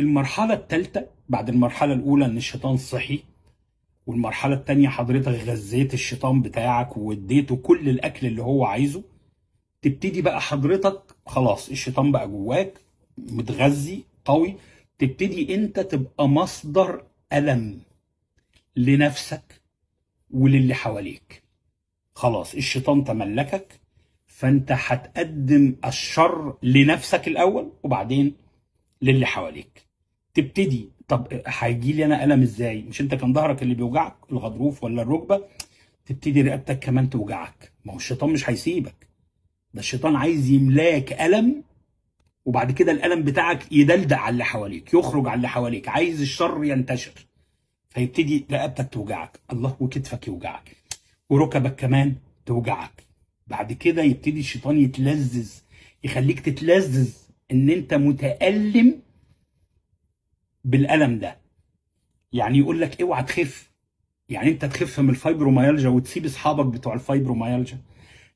المرحلة التالتة بعد المرحلة الأولى إن الشيطان صحي والمرحلة التانية حضرتك غذيت الشيطان بتاعك واديته كل الأكل اللي هو عايزه تبتدي بقى حضرتك خلاص الشيطان بقى جواك متغذي قوي تبتدي أنت تبقى مصدر ألم لنفسك وللي حواليك خلاص الشيطان تملكك فأنت هتقدم الشر لنفسك الأول وبعدين للي حواليك تبتدي طب هيجي لي انا الم ازاي مش انت كان ظهرك اللي بيوجعك الغضروف ولا الركبه تبتدي رقبتك كمان توجعك ما هو الشيطان مش هيسيبك ده الشيطان عايز يملاك الم وبعد كده الالم بتاعك يدلدع على اللي حواليك يخرج على اللي حواليك عايز الشر ينتشر فيبتدي رقبتك توجعك الله وكتفك يوجعك وركبك كمان توجعك بعد كده يبتدي الشيطان يتلذذ يخليك تتلذذ ان انت متالم بالالم ده يعني يقول لك اوعى تخف يعني انت تخف من الفايبروميالجا وتسيب اصحابك بتوع الفايبروميالجا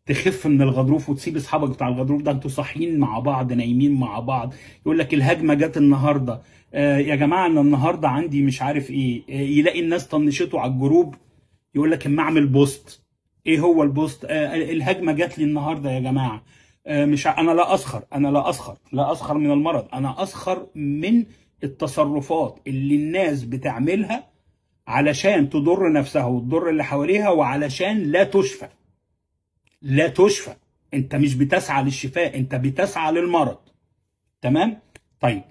تخف من الغضروف وتسيب اصحابك بتاع الغضروف ده انتوا صاحيين مع بعض نايمين مع بعض يقول لك الهجمه جت النهارده آه يا جماعه انا النهارده عندي مش عارف ايه آه يلاقي الناس طنشته على الجروب يقول لك اما اعمل بوست ايه هو البوست آه الهجمه جت لي النهارده يا جماعه آه مش ع... انا لا اسخر انا لا اسخر لا اسخر من المرض انا اسخر من التصرفات اللي الناس بتعملها علشان تضر نفسها وتضر اللي حواليها وعلشان لا تشفى لا تشفى انت مش بتسعى للشفاء انت بتسعى للمرض تمام طيب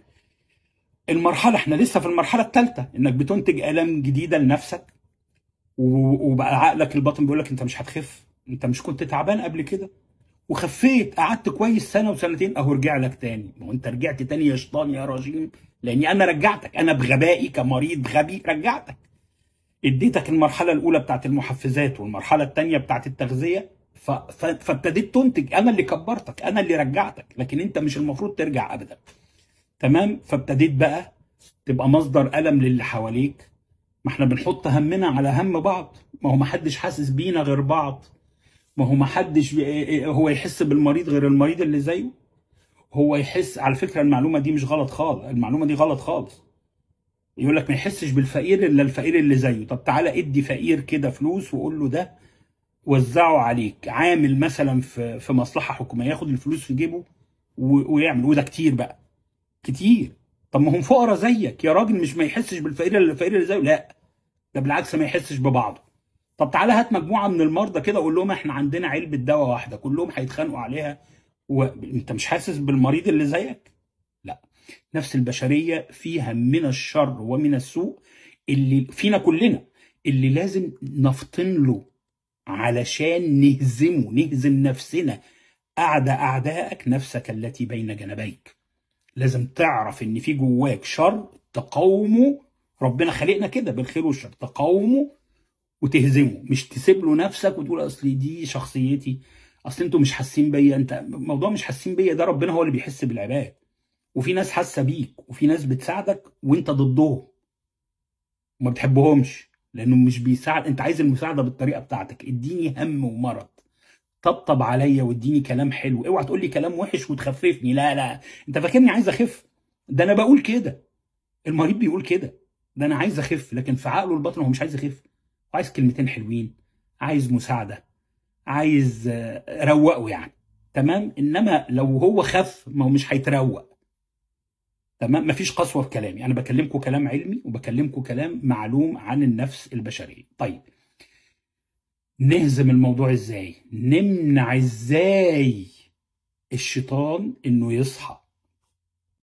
المرحله احنا لسه في المرحله الثالثه انك بتنتج الام جديده لنفسك وبقى عقلك الباطن بيقول لك انت مش هتخف انت مش كنت تعبان قبل كده وخفيت قعدت كويس سنه وسنتين اهو رجع لك تاني ما هو انت رجعت تاني يا شيطان يا رجيم لاني انا رجعتك انا بغبائي كمريض غبي رجعتك اديتك المرحله الاولى بتاعت المحفزات والمرحله الثانيه بتاعت التغذيه فابتديت تنتج انا اللي كبرتك انا اللي رجعتك لكن انت مش المفروض ترجع ابدا تمام فابتديت بقى تبقى مصدر الم للي حواليك ما احنا بنحط همنا على هم بعض ما هو ما حدش حاسس بينا غير بعض ما هو ما حدش إيه- إيه- هو يحس بالمريض غير المريض اللي زيه هو يحس على فكره المعلومه دي مش غلط خالص المعلومه دي غلط خالص يقول لك ما يحسش بالفقير الا الفقير اللي زيه طب تعالى ادي فقير كده فلوس وقول له ده وزعه عليك عامل مثلا في في مصلحه حكوميه ياخد الفلوس في جيبه ويعمل وده كتير بقى كتير طب ما هم فقراء زيك يا راجل مش ما يحسش بالفقير الا الفقير اللي زيه لا ده بالعكس ما يحسش ببعضه طب تعالى هات مجموعه من المرضى كده وقول لهم احنا عندنا علبه دواء واحده كلهم هيتخانقوا عليها وانت مش حاسس بالمريض اللي زيك لا نفس البشريه فيها من الشر ومن السوء اللي فينا كلنا اللي لازم نفطن له علشان نهزمه نهزم نفسنا أعدى أعدائك نفسك التي بين جنبيك لازم تعرف إن في جواك شر تقاومه ربنا خلقنا كده بالخير والشر تقاومه وتهزمه مش تسيب له نفسك وتقول اصل دي شخصيتي اصل انتوا مش حاسين بيا انت موضوع مش حاسين بيا ده ربنا هو اللي بيحس بالعباد وفي ناس حاسه بيك وفي ناس بتساعدك وانت ضدهم وما بتحبهمش لانه مش بيساعد انت عايز المساعده بالطريقه بتاعتك اديني هم ومرض طبطب عليا واديني كلام حلو اوعى تقول لي كلام وحش وتخففني لا لا انت فاكرني عايز اخف ده انا بقول كده المريض بيقول كده ده انا عايز اخف لكن في عقله الباطن هو مش عايز يخف عايز كلمتين حلوين عايز مساعده عايز آه، روقه يعني تمام انما لو هو خف ما هو مش هيتروق تمام مفيش قسوه في كلامي انا بكلمكم كلام علمي وبكلمكم كلام معلوم عن النفس البشريه طيب نهزم الموضوع ازاي نمنع ازاي الشيطان انه يصحى